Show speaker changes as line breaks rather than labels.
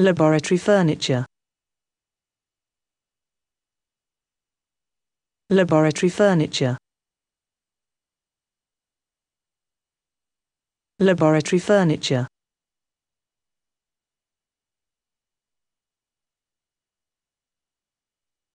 Laboratory furniture. Laboratory furniture. Laboratory furniture.